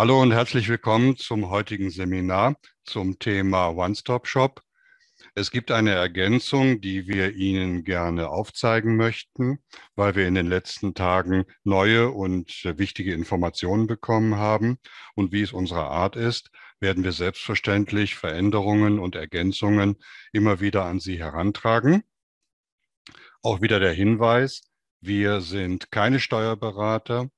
Hallo und herzlich willkommen zum heutigen Seminar zum Thema One-Stop-Shop. Es gibt eine Ergänzung, die wir Ihnen gerne aufzeigen möchten, weil wir in den letzten Tagen neue und äh, wichtige Informationen bekommen haben. Und wie es unserer Art ist, werden wir selbstverständlich Veränderungen und Ergänzungen immer wieder an Sie herantragen. Auch wieder der Hinweis, wir sind keine Steuerberater,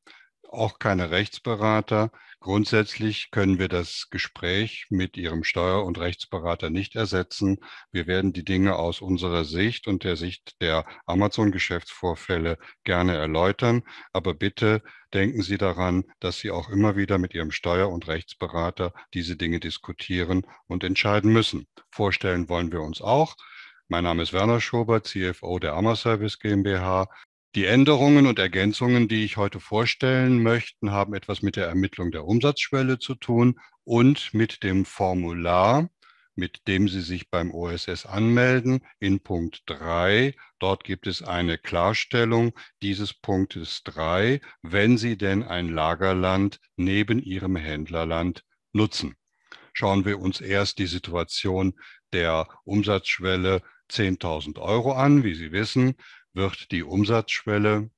auch keine Rechtsberater. Grundsätzlich können wir das Gespräch mit Ihrem Steuer- und Rechtsberater nicht ersetzen. Wir werden die Dinge aus unserer Sicht und der Sicht der Amazon-Geschäftsvorfälle gerne erläutern. Aber bitte denken Sie daran, dass Sie auch immer wieder mit Ihrem Steuer- und Rechtsberater diese Dinge diskutieren und entscheiden müssen. Vorstellen wollen wir uns auch. Mein Name ist Werner Schober, CFO der Amaservice GmbH. Die Änderungen und Ergänzungen, die ich heute vorstellen möchte, haben etwas mit der Ermittlung der Umsatzschwelle zu tun und mit dem Formular, mit dem Sie sich beim OSS anmelden, in Punkt 3. Dort gibt es eine Klarstellung dieses Punktes 3, wenn Sie denn ein Lagerland neben Ihrem Händlerland nutzen. Schauen wir uns erst die Situation der Umsatzschwelle 10.000 Euro an. Wie Sie wissen, wird die Umsatzschwelle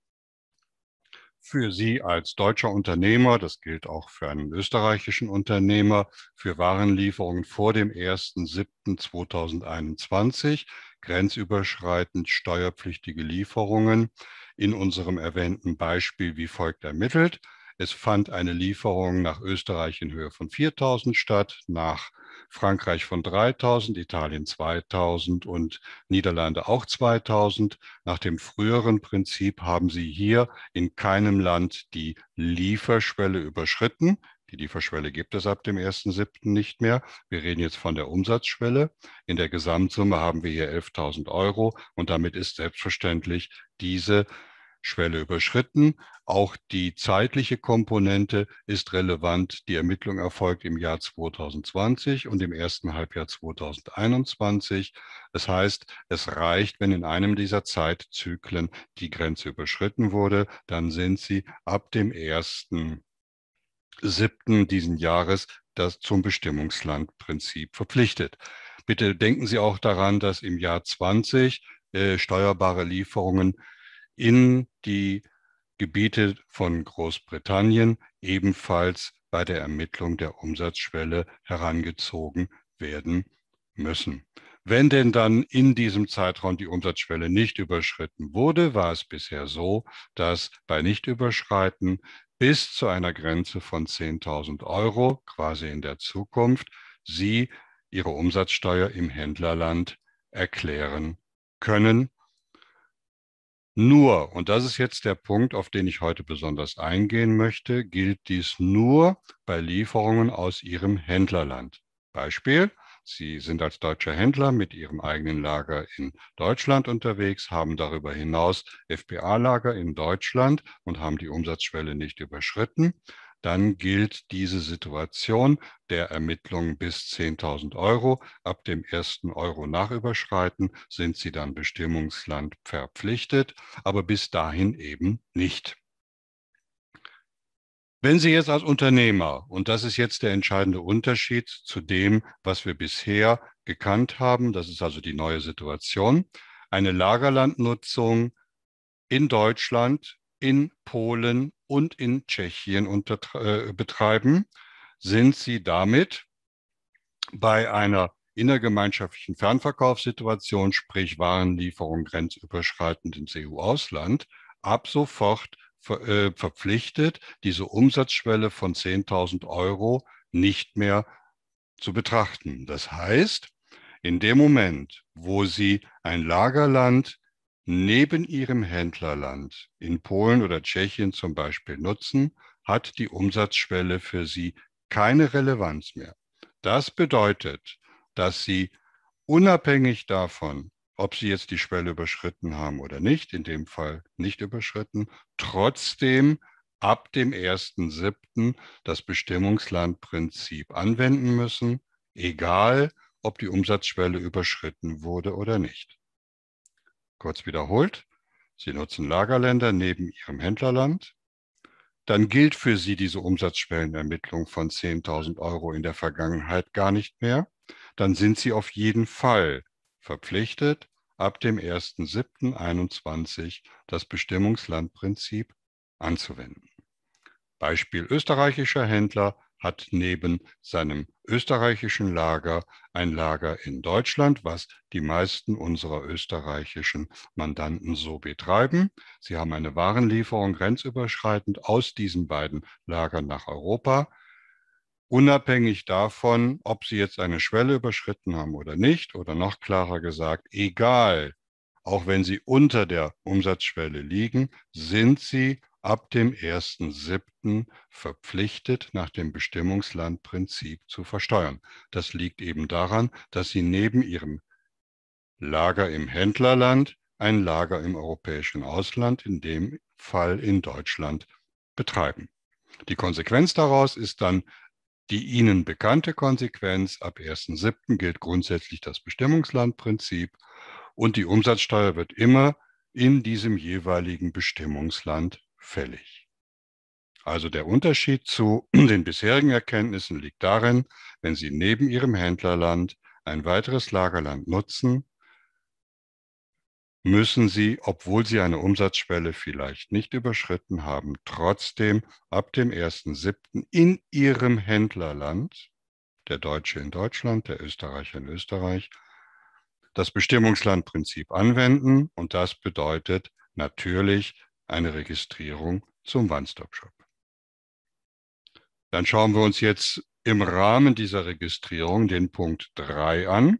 für Sie als deutscher Unternehmer, das gilt auch für einen österreichischen Unternehmer, für Warenlieferungen vor dem 1.7.2021 grenzüberschreitend steuerpflichtige Lieferungen in unserem erwähnten Beispiel wie folgt ermittelt. Es fand eine Lieferung nach Österreich in Höhe von 4000 statt, nach Frankreich von 3000, Italien 2000 und Niederlande auch 2000. Nach dem früheren Prinzip haben sie hier in keinem Land die Lieferschwelle überschritten. Die Lieferschwelle gibt es ab dem 1.7. nicht mehr. Wir reden jetzt von der Umsatzschwelle. In der Gesamtsumme haben wir hier 11.000 Euro und damit ist selbstverständlich diese Schwelle überschritten. Auch die zeitliche Komponente ist relevant. Die Ermittlung erfolgt im Jahr 2020 und im ersten Halbjahr 2021. Das heißt, es reicht, wenn in einem dieser Zeitzyklen die Grenze überschritten wurde, dann sind sie ab dem ersten siebten diesen Jahres das zum Bestimmungslandprinzip verpflichtet. Bitte denken Sie auch daran, dass im Jahr 20 äh, steuerbare Lieferungen in die Gebiete von Großbritannien ebenfalls bei der Ermittlung der Umsatzschwelle herangezogen werden müssen. Wenn denn dann in diesem Zeitraum die Umsatzschwelle nicht überschritten wurde, war es bisher so, dass bei Nichtüberschreiten bis zu einer Grenze von 10.000 Euro, quasi in der Zukunft, Sie Ihre Umsatzsteuer im Händlerland erklären können. Nur, und das ist jetzt der Punkt, auf den ich heute besonders eingehen möchte, gilt dies nur bei Lieferungen aus Ihrem Händlerland. Beispiel, Sie sind als deutscher Händler mit Ihrem eigenen Lager in Deutschland unterwegs, haben darüber hinaus FBA-Lager in Deutschland und haben die Umsatzschwelle nicht überschritten dann gilt diese Situation der Ermittlung bis 10.000 Euro. Ab dem ersten Euro nachüberschreiten sind sie dann Bestimmungsland verpflichtet, aber bis dahin eben nicht. Wenn Sie jetzt als Unternehmer, und das ist jetzt der entscheidende Unterschied zu dem, was wir bisher gekannt haben, das ist also die neue Situation, eine Lagerlandnutzung in Deutschland, in Polen und in Tschechien unter, äh, betreiben, sind sie damit bei einer innergemeinschaftlichen Fernverkaufssituation, sprich Warenlieferung grenzüberschreitend ins EU-Ausland, ab sofort ver, äh, verpflichtet, diese Umsatzschwelle von 10.000 Euro nicht mehr zu betrachten. Das heißt, in dem Moment, wo Sie ein Lagerland neben ihrem Händlerland, in Polen oder Tschechien zum Beispiel, nutzen, hat die Umsatzschwelle für sie keine Relevanz mehr. Das bedeutet, dass sie unabhängig davon, ob sie jetzt die Schwelle überschritten haben oder nicht, in dem Fall nicht überschritten, trotzdem ab dem 1.7. das Bestimmungslandprinzip anwenden müssen, egal ob die Umsatzschwelle überschritten wurde oder nicht. Kurz wiederholt, Sie nutzen Lagerländer neben Ihrem Händlerland. Dann gilt für Sie diese Umsatzschwellenermittlung von 10.000 Euro in der Vergangenheit gar nicht mehr. Dann sind Sie auf jeden Fall verpflichtet, ab dem 1.7.21 das Bestimmungslandprinzip anzuwenden. Beispiel österreichischer Händler hat neben seinem österreichischen Lager ein Lager in Deutschland, was die meisten unserer österreichischen Mandanten so betreiben. Sie haben eine Warenlieferung grenzüberschreitend aus diesen beiden Lagern nach Europa. Unabhängig davon, ob sie jetzt eine Schwelle überschritten haben oder nicht, oder noch klarer gesagt, egal, auch wenn sie unter der Umsatzschwelle liegen, sind sie ab dem 1.7. verpflichtet, nach dem Bestimmungslandprinzip zu versteuern. Das liegt eben daran, dass sie neben ihrem Lager im Händlerland ein Lager im europäischen Ausland, in dem Fall in Deutschland, betreiben. Die Konsequenz daraus ist dann die Ihnen bekannte Konsequenz. Ab 1.7. gilt grundsätzlich das Bestimmungslandprinzip und die Umsatzsteuer wird immer in diesem jeweiligen Bestimmungsland fällig. Also der Unterschied zu den bisherigen Erkenntnissen liegt darin, wenn Sie neben Ihrem Händlerland ein weiteres Lagerland nutzen, müssen Sie, obwohl Sie eine Umsatzschwelle vielleicht nicht überschritten haben, trotzdem ab dem 1.7. in Ihrem Händlerland, der Deutsche in Deutschland, der Österreicher in Österreich, das Bestimmungslandprinzip anwenden. Und das bedeutet natürlich, eine Registrierung zum One-Stop-Shop. Dann schauen wir uns jetzt im Rahmen dieser Registrierung den Punkt 3 an.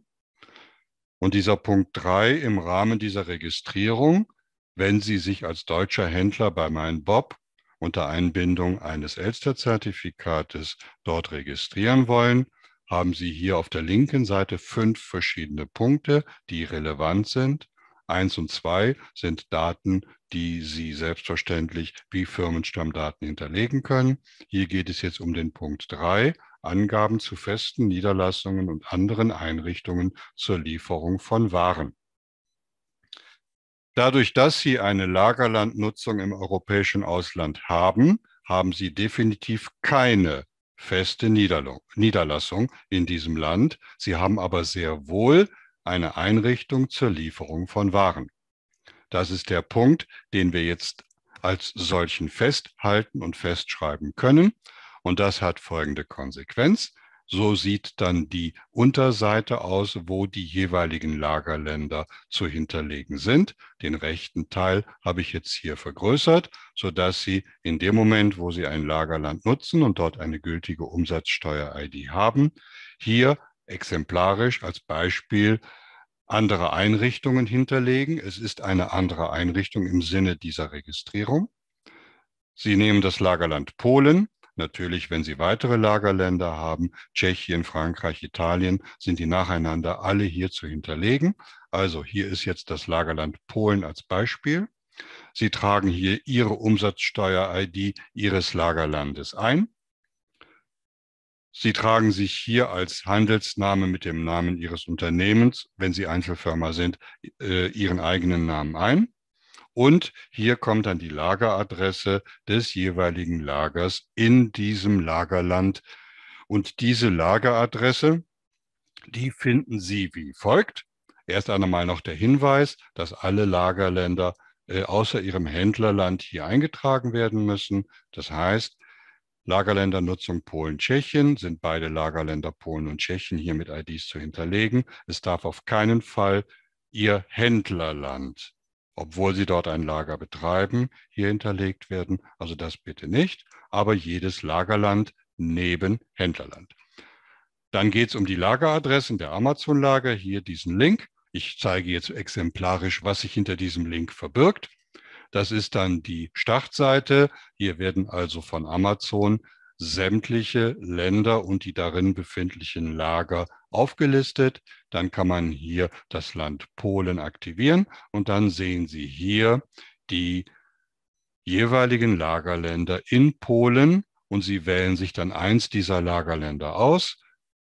Und dieser Punkt 3 im Rahmen dieser Registrierung, wenn Sie sich als deutscher Händler bei Mein Bob unter Einbindung eines Elster-Zertifikates dort registrieren wollen, haben Sie hier auf der linken Seite fünf verschiedene Punkte, die relevant sind. 1 und 2 sind Daten, die Sie selbstverständlich wie Firmenstammdaten hinterlegen können. Hier geht es jetzt um den Punkt 3, Angaben zu festen Niederlassungen und anderen Einrichtungen zur Lieferung von Waren. Dadurch, dass Sie eine Lagerlandnutzung im europäischen Ausland haben, haben Sie definitiv keine feste Niederlassung in diesem Land. Sie haben aber sehr wohl eine Einrichtung zur Lieferung von Waren. Das ist der Punkt, den wir jetzt als solchen festhalten und festschreiben können. Und das hat folgende Konsequenz. So sieht dann die Unterseite aus, wo die jeweiligen Lagerländer zu hinterlegen sind. Den rechten Teil habe ich jetzt hier vergrößert, sodass Sie in dem Moment, wo Sie ein Lagerland nutzen und dort eine gültige Umsatzsteuer-ID haben, hier exemplarisch als Beispiel andere Einrichtungen hinterlegen. Es ist eine andere Einrichtung im Sinne dieser Registrierung. Sie nehmen das Lagerland Polen. Natürlich, wenn Sie weitere Lagerländer haben, Tschechien, Frankreich, Italien, sind die nacheinander alle hier zu hinterlegen. Also hier ist jetzt das Lagerland Polen als Beispiel. Sie tragen hier Ihre Umsatzsteuer-ID Ihres Lagerlandes ein. Sie tragen sich hier als Handelsname mit dem Namen Ihres Unternehmens, wenn Sie Einzelfirma sind, äh, Ihren eigenen Namen ein. Und hier kommt dann die Lageradresse des jeweiligen Lagers in diesem Lagerland. Und diese Lageradresse, die finden Sie wie folgt. Erst einmal noch der Hinweis, dass alle Lagerländer äh, außer ihrem Händlerland hier eingetragen werden müssen. Das heißt, Lagerländernutzung Polen, Tschechien sind beide Lagerländer Polen und Tschechien hier mit IDs zu hinterlegen. Es darf auf keinen Fall ihr Händlerland, obwohl sie dort ein Lager betreiben, hier hinterlegt werden. Also das bitte nicht, aber jedes Lagerland neben Händlerland. Dann geht es um die Lageradressen der Amazon-Lager. Hier diesen Link. Ich zeige jetzt exemplarisch, was sich hinter diesem Link verbirgt. Das ist dann die Startseite. Hier werden also von Amazon sämtliche Länder und die darin befindlichen Lager aufgelistet. Dann kann man hier das Land Polen aktivieren und dann sehen Sie hier die jeweiligen Lagerländer in Polen und Sie wählen sich dann eins dieser Lagerländer aus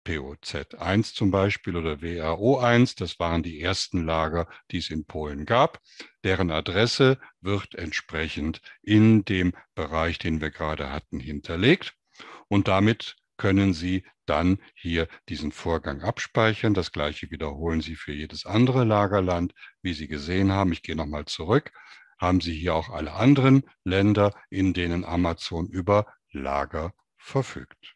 POZ1 zum Beispiel oder WRO1, das waren die ersten Lager, die es in Polen gab. Deren Adresse wird entsprechend in dem Bereich, den wir gerade hatten, hinterlegt. Und damit können Sie dann hier diesen Vorgang abspeichern. Das gleiche wiederholen Sie für jedes andere Lagerland, wie Sie gesehen haben. Ich gehe nochmal zurück. Haben Sie hier auch alle anderen Länder, in denen Amazon über Lager verfügt.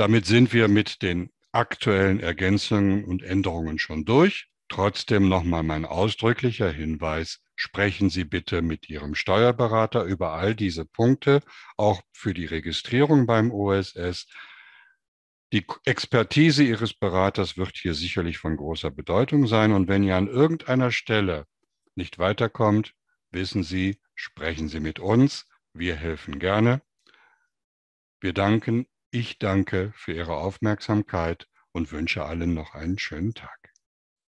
Damit sind wir mit den aktuellen Ergänzungen und Änderungen schon durch. Trotzdem nochmal mein ausdrücklicher Hinweis, sprechen Sie bitte mit Ihrem Steuerberater über all diese Punkte, auch für die Registrierung beim OSS. Die Expertise Ihres Beraters wird hier sicherlich von großer Bedeutung sein. Und wenn ihr an irgendeiner Stelle nicht weiterkommt, wissen Sie, sprechen Sie mit uns. Wir helfen gerne. Wir danken ich danke für Ihre Aufmerksamkeit und wünsche allen noch einen schönen Tag.